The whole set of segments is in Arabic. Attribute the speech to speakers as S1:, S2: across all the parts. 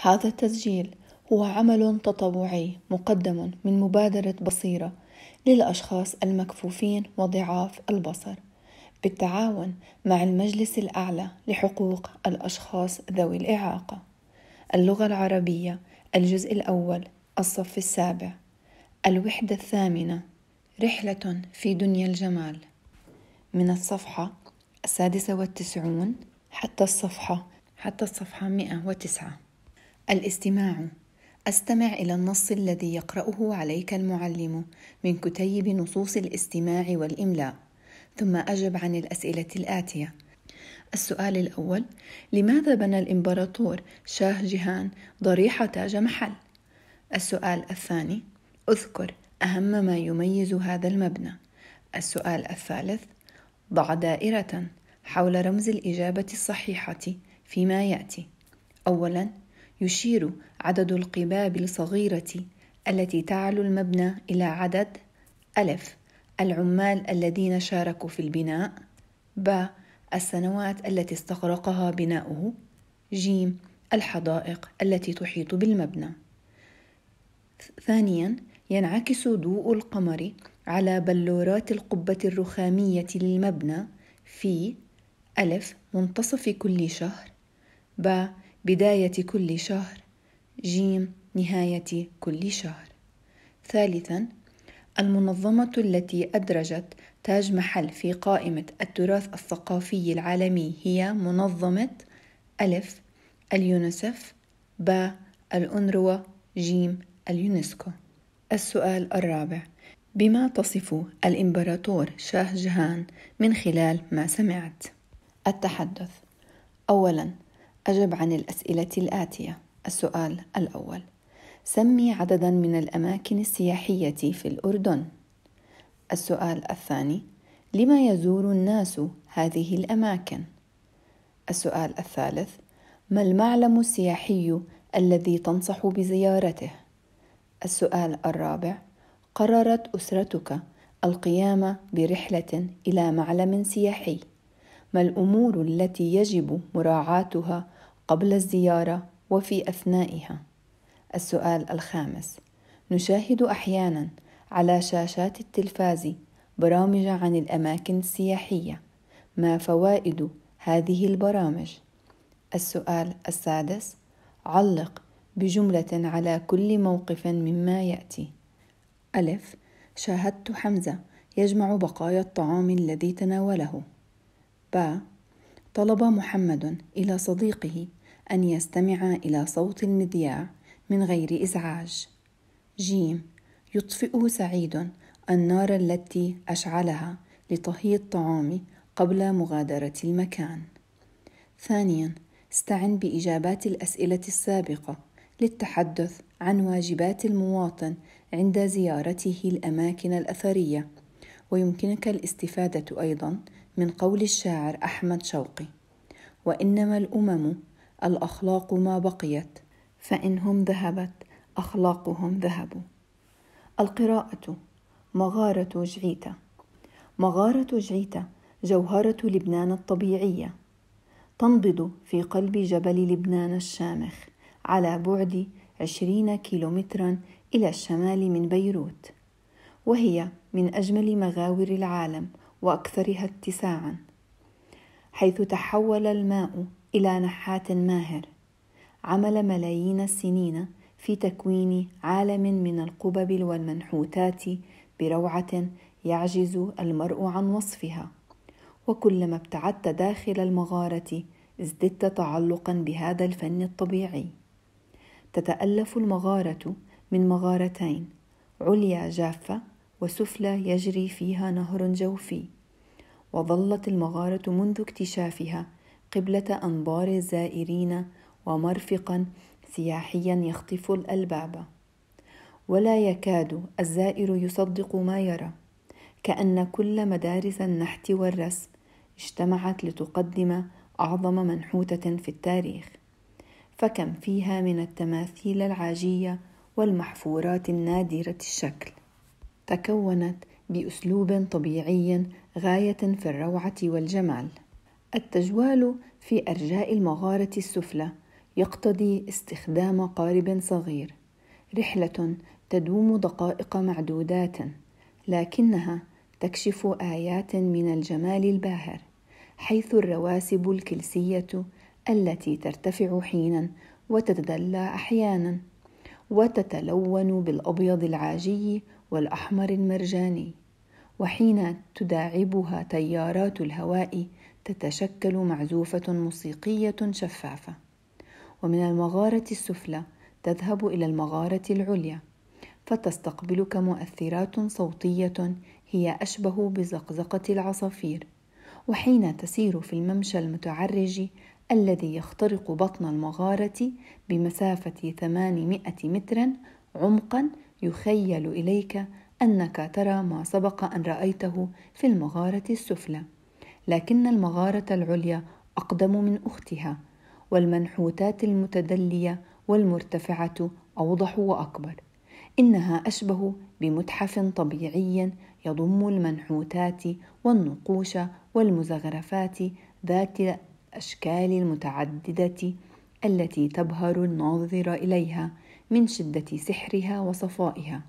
S1: هذا التسجيل هو عمل تطوعي مقدم من مبادرة بصيرة للأشخاص المكفوفين وضعاف البصر بالتعاون مع المجلس الأعلى لحقوق الأشخاص ذوي الإعاقة اللغة العربية الجزء الأول الصف السابع الوحدة الثامنة رحلة في دنيا الجمال من الصفحة السادسة والتسعون حتى الصفحة حتى الصفحة 109 الاستماع استمع الى النص الذي يقراه عليك المعلم من كتيب نصوص الاستماع والاملاء ثم اجب عن الاسئله الاتيه السؤال الاول لماذا بنى الامبراطور شاه جهان ضريحه تاج محل السؤال الثاني اذكر اهم ما يميز هذا المبنى السؤال الثالث ضع دائره حول رمز الاجابه الصحيحه فيما ياتي اولا يشير عدد القباب الصغيرة التي تعلو المبنى إلى عدد ألف العمال الذين شاركوا في البناء ب السنوات التي استغرقها بناؤه ج الحدائق التي تحيط بالمبنى ثانيا ينعكس ضوء القمر على بلورات القبة الرخامية للمبنى في ألف منتصف كل شهر ب بداية كل شهر جيم نهاية كل شهر ثالثا المنظمة التي أدرجت تاج محل في قائمة التراث الثقافي العالمي هي منظمة ألف اليونسف با الأنروا جيم اليونسكو السؤال الرابع بما تصف الإمبراطور شاه جهان من خلال ما سمعت التحدث أولاً أجب عن الأسئلة الآتية السؤال الأول سمي عددا من الأماكن السياحية في الأردن السؤال الثاني لما يزور الناس هذه الأماكن؟ السؤال الثالث ما المعلم السياحي الذي تنصح بزيارته؟ السؤال الرابع قررت أسرتك القيام برحلة إلى معلم سياحي ما الأمور التي يجب مراعاتها قبل الزيارة وفي أثنائها. السؤال الخامس: نشاهد أحيانًا على شاشات التلفاز برامج عن الأماكن السياحية. ما فوائد هذه البرامج؟ السؤال السادس: علق بجملة على كل موقف مما يأتي. ألف: شاهدت حمزة يجمع بقايا الطعام الذي تناوله. ب: طلب محمد إلى صديقه أن يستمع إلى صوت المذياع من غير إزعاج. جيم يطفئه سعيد النار التي أشعلها لطهي الطعام قبل مغادرة المكان. ثانياً، استعن بإجابات الأسئلة السابقة للتحدث عن واجبات المواطن عند زيارته الأماكن الأثرية، ويمكنك الاستفادة أيضاً من قول الشاعر أحمد شوقي: "وإنما الأمم الاخلاق ما بقيت فانهم ذهبت اخلاقهم ذهبوا القراءه مغاره جعيته مغاره جعيته جوهره لبنان الطبيعيه تنبض في قلب جبل لبنان الشامخ على بعد عشرين كيلومترا إلى الشمال من بيروت وهي من أجمل مغاور العالم وأكثرها اتساعا حيث تحول الماء إلى نحات ماهر عمل ملايين السنين في تكوين عالم من القبب والمنحوتات بروعة يعجز المرء عن وصفها وكلما ابتعدت داخل المغارة ازددت تعلقا بهذا الفن الطبيعي تتألف المغارة من مغارتين عليا جافة وسفلى يجري فيها نهر جوفي وظلت المغارة منذ اكتشافها قبلة أنظار الزائرين ومرفقا سياحيا يخطف الألباب ولا يكاد الزائر يصدق ما يرى كأن كل مدارس النحت والرسم اجتمعت لتقدم أعظم منحوتة في التاريخ فكم فيها من التماثيل العاجية والمحفورات النادرة الشكل تكونت بأسلوب طبيعي غاية في الروعة والجمال التجوال في أرجاء المغارة السفلى يقتضي استخدام قارب صغير رحلة تدوم دقائق معدودات لكنها تكشف آيات من الجمال الباهر حيث الرواسب الكلسية التي ترتفع حينا وتتدلى أحيانا وتتلون بالأبيض العاجي والأحمر المرجاني وحين تداعبها تيارات الهواء تتشكل معزوفة موسيقية شفافة ومن المغارة السفلى تذهب إلى المغارة العليا فتستقبلك مؤثرات صوتية هي أشبه بزقزقة العصافير وحين تسير في الممشى المتعرج الذي يخترق بطن المغارة بمسافة 800 متر عمقا يخيل إليك أنك ترى ما سبق أن رأيته في المغارة السفلى لكن المغارة العليا أقدم من أختها والمنحوتات المتدلية والمرتفعة أوضح وأكبر إنها أشبه بمتحف طبيعي يضم المنحوتات والنقوش والمزغرفات ذات الأشكال المتعددة التي تبهر الناظر إليها من شدة سحرها وصفائها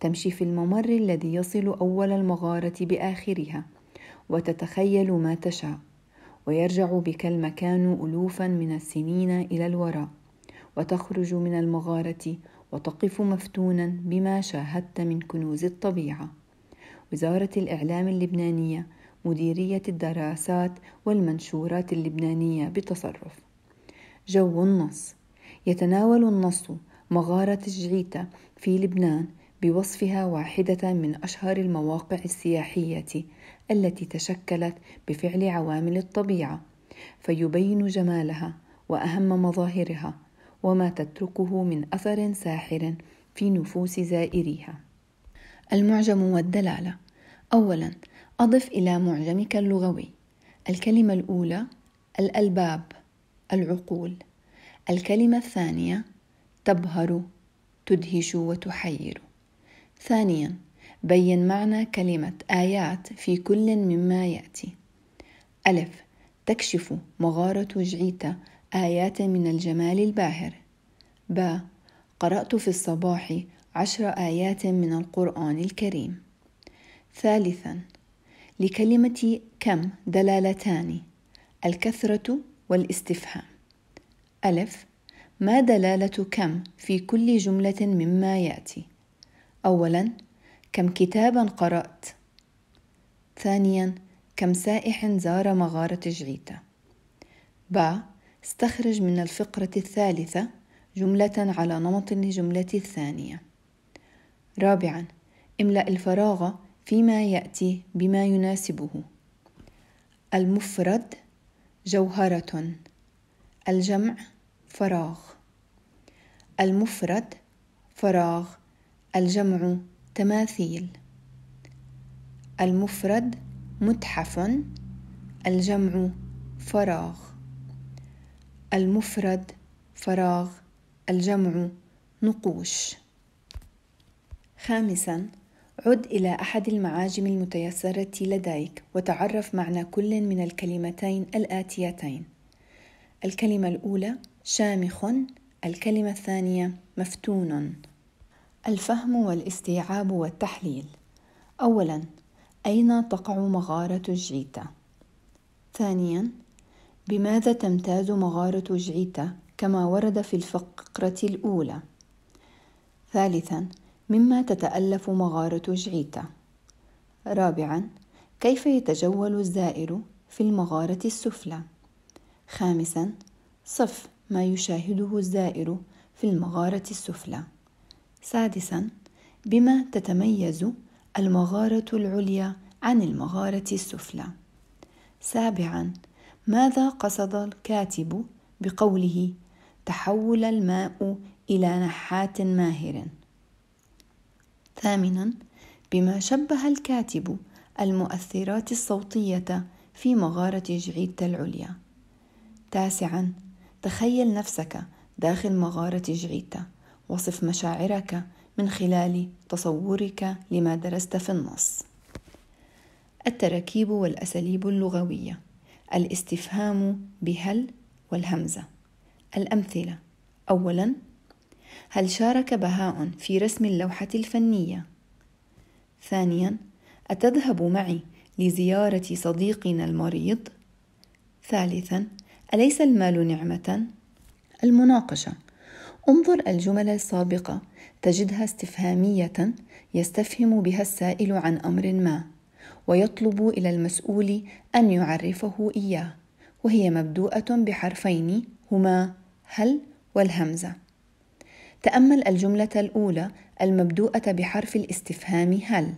S1: تمشي في الممر الذي يصل أول المغارة بآخرها وتتخيل ما تشاء ويرجع بك المكان الوفا من السنين الى الوراء وتخرج من المغاره وتقف مفتونا بما شاهدت من كنوز الطبيعه وزاره الاعلام اللبنانيه مديريه الدراسات والمنشورات اللبنانيه بتصرف جو النص يتناول النص مغاره جعيته في لبنان بوصفها واحده من اشهر المواقع السياحيه التي تشكلت بفعل عوامل الطبيعه فيبين جمالها واهم مظاهرها وما تتركه من اثر ساحر في نفوس زائريها المعجم والدلاله اولا اضف الى معجمك اللغوي الكلمه الاولى الالباب العقول الكلمه الثانيه تبهر تدهش وتحير ثانيا بين معنى كلمة آيات في كل مما يأتي ألف تكشف مغارة جعيتا آيات من الجمال الباهر ب قرأت في الصباح عشر آيات من القرآن الكريم ثالثا لكلمة كم دلالتان الكثرة والاستفهام ألف ما دلالة كم في كل جملة مما يأتي؟ أولاً كم كتابا قرأت ثانيا كم سائح زار مغارة جعيتا باء استخرج من الفقرة الثالثة جملة على نمط لجملة الثانية رابعا املأ الفراغ فيما يأتي بما يناسبه المفرد جوهرة الجمع فراغ المفرد فراغ الجمع تماثيل المفرد متحف الجمع فراغ المفرد فراغ الجمع نقوش خامسا عد إلى أحد المعاجم المتيسرة لديك وتعرف معنى كل من الكلمتين الآتيتين الكلمة الأولى شامخ الكلمة الثانية مفتون الفهم والاستيعاب والتحليل اولا اين تقع مغاره جعيتا ثانيا بماذا تمتاز مغاره جعيتا كما ورد في الفقره الاولى ثالثا مما تتالف مغاره جعيتا رابعا كيف يتجول الزائر في المغاره السفلى خامسا صف ما يشاهده الزائر في المغاره السفلى سادسا بما تتميز المغارة العليا عن المغارة السفلى سابعا ماذا قصد الكاتب بقوله تحول الماء إلى نحات ماهر ثامنا بما شبه الكاتب المؤثرات الصوتية في مغارة جعيدة العليا تاسعا تخيل نفسك داخل مغارة جعيدة وصف مشاعرك من خلال تصورك لما درست في النص التراكيب والاساليب اللغويه الاستفهام بهل والهمزه الامثله اولا هل شارك بهاء في رسم اللوحه الفنيه ثانيا اتذهب معي لزياره صديقنا المريض ثالثا اليس المال نعمه المناقشه انظر الجمل السابقة تجدها استفهامية يستفهم بها السائل عن أمر ما ويطلب إلى المسؤول أن يعرفه إياه وهي مبدوءة بحرفين هما هل والهمزة تأمل الجملة الأولى المبدوءة بحرف الاستفهام هل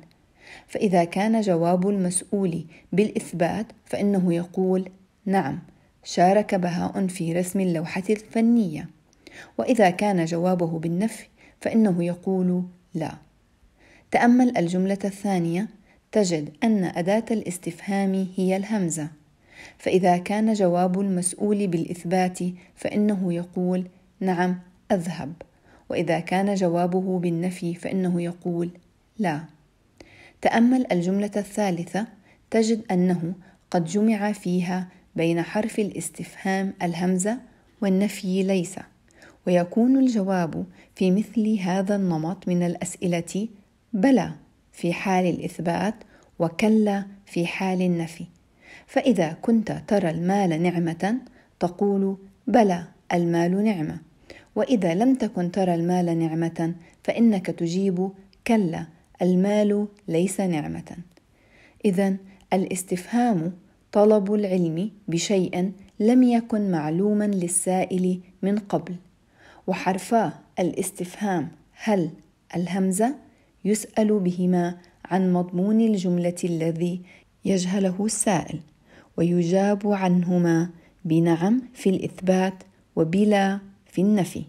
S1: فإذا كان جواب المسؤول بالإثبات فإنه يقول نعم شارك بهاء في رسم اللوحة الفنية واذا كان جوابه بالنفي فانه يقول لا تامل الجمله الثانيه تجد ان اداه الاستفهام هي الهمزه فاذا كان جواب المسؤول بالاثبات فانه يقول نعم اذهب واذا كان جوابه بالنفي فانه يقول لا تامل الجمله الثالثه تجد انه قد جمع فيها بين حرف الاستفهام الهمزه والنفي ليس ويكون الجواب في مثل هذا النمط من الاسئله بلى في حال الاثبات وكلا في حال النفي فاذا كنت ترى المال نعمه تقول بلى المال نعمه واذا لم تكن ترى المال نعمه فانك تجيب كلا المال ليس نعمه اذا الاستفهام طلب العلم بشيء لم يكن معلوما للسائل من قبل وحرفا الاستفهام هل الهمزة يسأل بهما عن مضمون الجملة الذي يجهله السائل ويجاب عنهما بنعم في الإثبات وبلا في النفي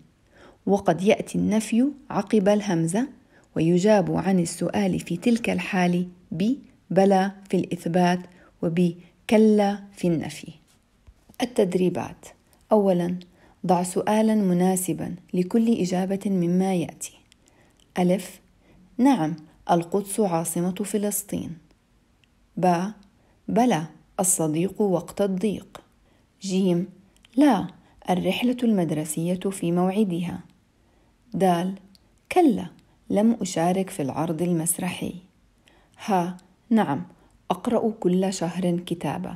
S1: وقد يأتي النفي عقب الهمزة ويجاب عن السؤال في تلك الحال ببلا في الإثبات وبكلا في النفي التدريبات أولاً ضع سؤالا مناسبا لكل إجابة مما يأتي ألف نعم القدس عاصمة فلسطين ب بلى الصديق وقت الضيق جيم لا الرحلة المدرسية في موعدها د كلا لم أشارك في العرض المسرحي ها نعم أقرأ كل شهر كتابة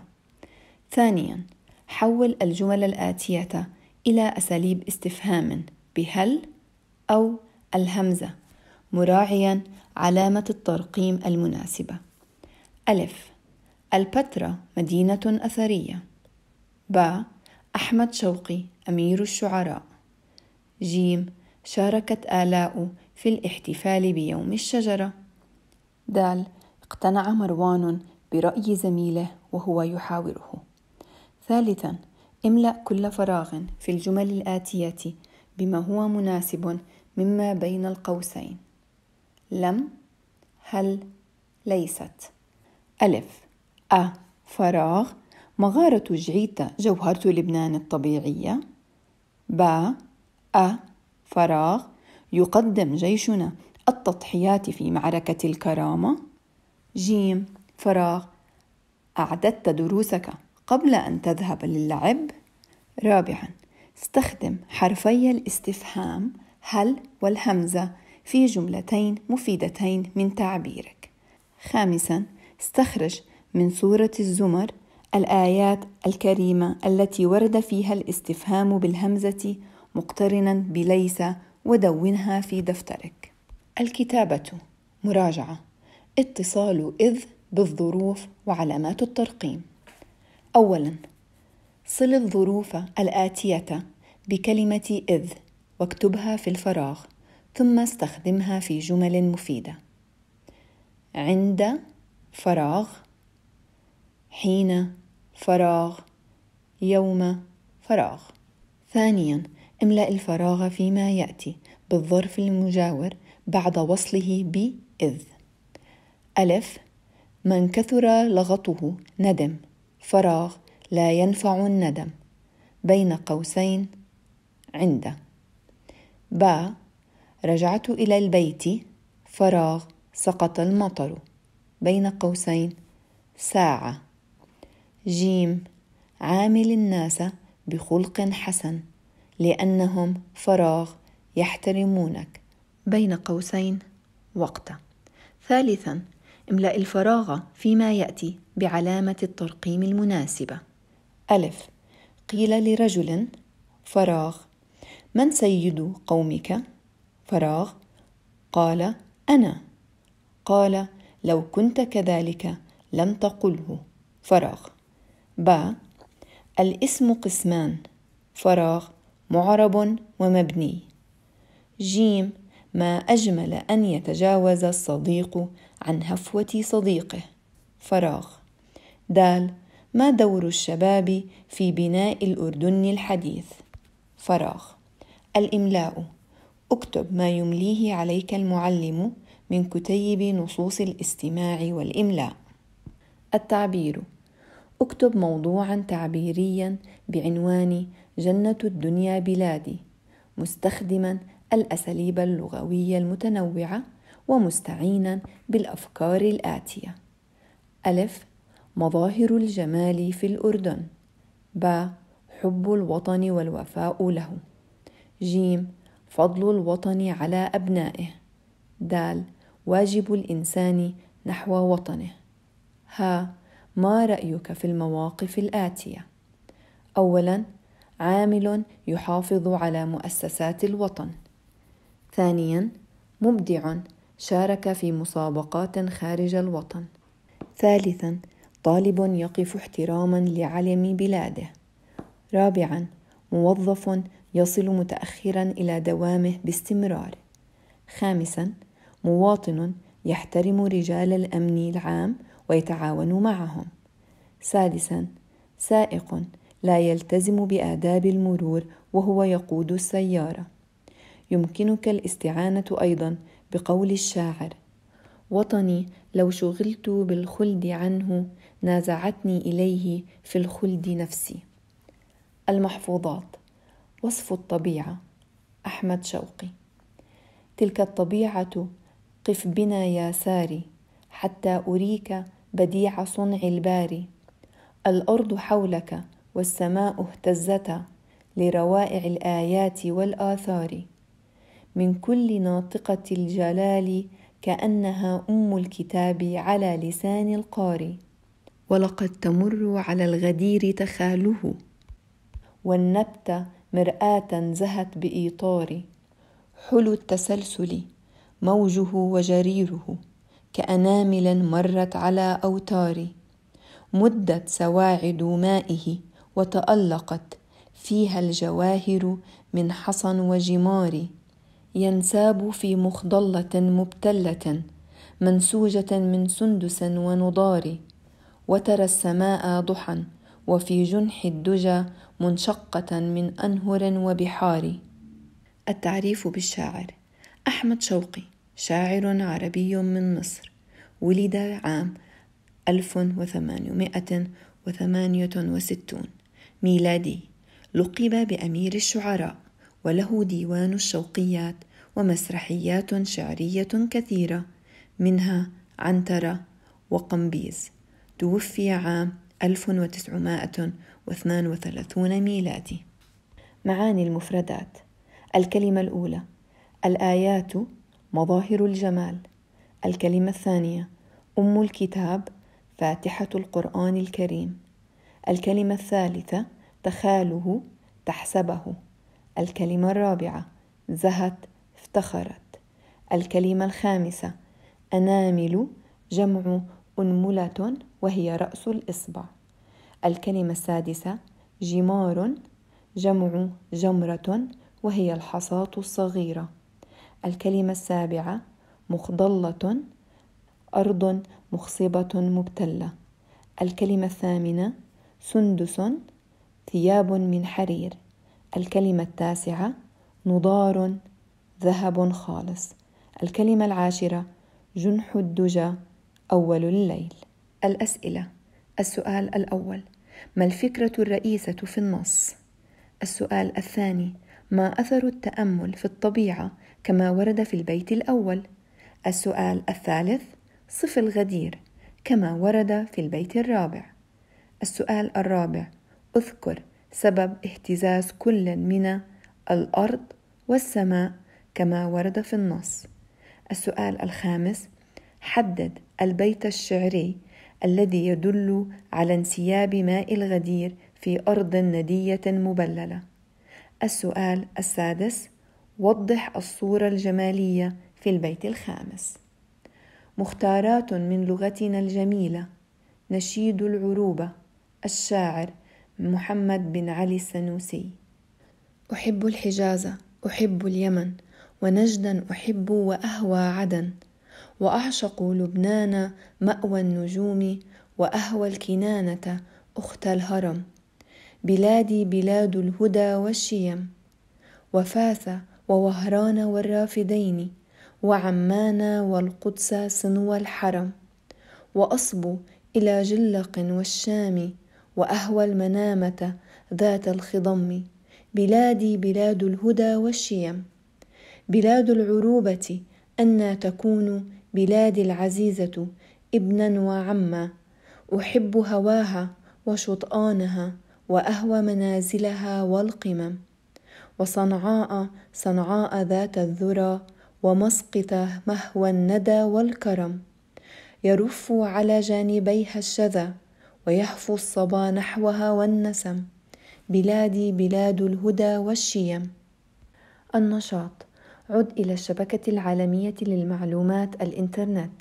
S1: ثانيا حول الجمل الآتية إلى أساليب استفهام بهل أو الهمزة مراعيا علامة الترقيم المناسبة ألف البترا مدينة أثرية ب أحمد شوقي أمير الشعراء جيم شاركت آلاء في الاحتفال بيوم الشجرة دال اقتنع مروان برأي زميله وهو يحاوره ثالثا املأ كل فراغ في الجمل الآتية بما هو مناسب مما بين القوسين لم هل ليست ألف أ فراغ مغارة جعيتا جوهرة لبنان الطبيعية ب أ فراغ يقدم جيشنا التضحيات في معركة الكرامة جيم فراغ أعددت دروسك قبل أن تذهب للعب رابعا استخدم حرفي الاستفهام هل والهمزة في جملتين مفيدتين من تعبيرك خامسا استخرج من سورة الزمر الآيات الكريمة التي ورد فيها الاستفهام بالهمزة مقترنا بليس ودونها في دفترك الكتابة مراجعة اتصال إذ بالظروف وعلامات الترقيم أولا صل الظروف الآتية بكلمة إذ واكتبها في الفراغ ثم استخدمها في جمل مفيدة عند فراغ حين فراغ يوم فراغ ثانيا املأ الفراغ فيما يأتي بالظرف المجاور بعد وصله بإذ ألف من كثر لغطه ندم فراغ لا ينفع الندم بين قوسين عند ب رجعت إلى البيت فراغ سقط المطر بين قوسين ساعة جيم عامل الناس بخلق حسن لأنهم فراغ يحترمونك بين قوسين وقت ثالثا املأ الفراغ فيما يأتي بعلامة الترقيم المناسبة ألف قيل لرجل فراغ من سيد قومك فراغ قال أنا قال لو كنت كذلك لم تقله فراغ ب الاسم قسمان فراغ معرب ومبني جيم ما أجمل أن يتجاوز الصديق عن هفوة صديقه فراغ د ما دور الشباب في بناء الأردن الحديث فراغ الإملاء اكتب ما يمليه عليك المعلم من كتيب نصوص الاستماع والإملاء التعبير اكتب موضوعا تعبيريا بعنوان جنة الدنيا بلادي مستخدما الأساليب اللغوية المتنوعة ومستعينا بالأفكار الآتية ألف مظاهر الجمال في الأردن ب حب الوطن والوفاء له ج فضل الوطن على أبنائه د واجب الإنسان نحو وطنه ه ما رأيك في المواقف الآتية أولا عامل يحافظ على مؤسسات الوطن ثانيا مبدع شارك في مسابقات خارج الوطن ثالثا طالب يقف احتراما لعلم بلاده رابعا موظف يصل متاخرا الى دوامه باستمرار خامسا مواطن يحترم رجال الامن العام ويتعاون معهم سادسا سائق لا يلتزم باداب المرور وهو يقود السياره يمكنك الاستعانه ايضا بقول الشاعر وطني لو شغلت بالخلد عنه نازعتني اليه في الخلد نفسي المحفوظات وصف الطبيعه احمد شوقي تلك الطبيعه قف بنا يا ساري حتى اريك بديع صنع الباري الارض حولك والسماء اهتزتا لروائع الايات والاثار من كل ناطقه الجلال كانها ام الكتاب على لسان القارئ ولقد تمر على الغدير تخاله والنبتة مرآة زهت بإيطار حلو التسلسل موجه وجريره كأنامل مرت على أوتار مدت سواعد مائه وتألقت فيها الجواهر من حصن وجمار ينساب في مخضلة مبتلة منسوجة من سندس ونضار وترى السماء ضحى وفي جنح الدجى منشقة من أنهر وبحار التعريف بالشاعر أحمد شوقي شاعر عربي من مصر ولد عام 1868 ميلادي لقب بأمير الشعراء وله ديوان الشوقيات ومسرحيات شعرية كثيرة منها عنترة وقمبيز توفي عام 1932 ميلادي معاني المفردات الكلمة الأولى الآيات مظاهر الجمال الكلمة الثانية أم الكتاب فاتحة القرآن الكريم الكلمة الثالثة تخاله تحسبه الكلمة الرابعة زهت افتخرت الكلمة الخامسة أنامل جمع أنملة وهي رأس الإصبع الكلمة السادسة جمار جمع جمرة وهي الحصاة الصغيرة الكلمة السابعة مخضلة أرض مخصبة مبتلة الكلمة الثامنة سندس ثياب من حرير الكلمة التاسعة نضار ذهب خالص الكلمة العاشرة جنح الدجى أول الليل الأسئلة السؤال الأول ما الفكرة الرئيسة في النص؟ السؤال الثاني ما أثر التأمل في الطبيعة كما ورد في البيت الأول؟ السؤال الثالث صف الغدير كما ورد في البيت الرابع السؤال الرابع اذكر سبب اهتزاز كل من الأرض والسماء كما ورد في النص السؤال الخامس حدد البيت الشعري الذي يدل على انسياب ماء الغدير في أرض ندية مبللة. السؤال السادس: وضح الصورة الجمالية في البيت الخامس. مختارات من لغتنا الجميلة نشيد العروبة الشاعر محمد بن علي السنوسي أحب الحجاز أحب اليمن ونجدا أحب وأهوى عدن وأعشق لبنان مأوى النجوم وأهوى الكنانة أخت الهرم بلادي بلاد الهدى والشيم وفاس ووهران والرافدين وعمان والقدس سنو الحرم وأصبو إلى جلق والشام وأهوى المنامة ذات الخضم بلادي بلاد الهدى والشيم بلاد العروبة أنى تكون بلادي العزيزة ابنا وعما أحب هواها وشطآنها وأهوى منازلها والقمم وصنعاء صنعاء ذات الذرى ومسقط مهوى الندى والكرم يرف على جانبيها الشذا ويهفو الصبا نحوها والنسم بلادي بلاد الهدى والشيم النشاط عد إلى الشبكة العالمية للمعلومات الإنترنت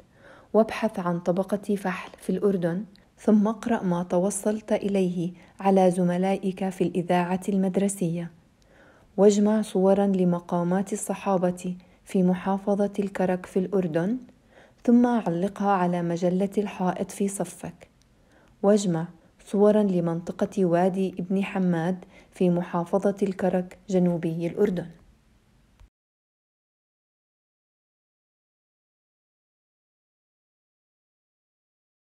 S1: وابحث عن طبقة فحل في الأردن ثم اقرأ ما توصلت إليه على زملائك في الإذاعة المدرسية واجمع صورا لمقامات الصحابة في محافظة الكرك في الأردن ثم علقها على مجلة الحائط في صفك واجمع صورا لمنطقة وادي ابن حماد في محافظة الكرك جنوبي الأردن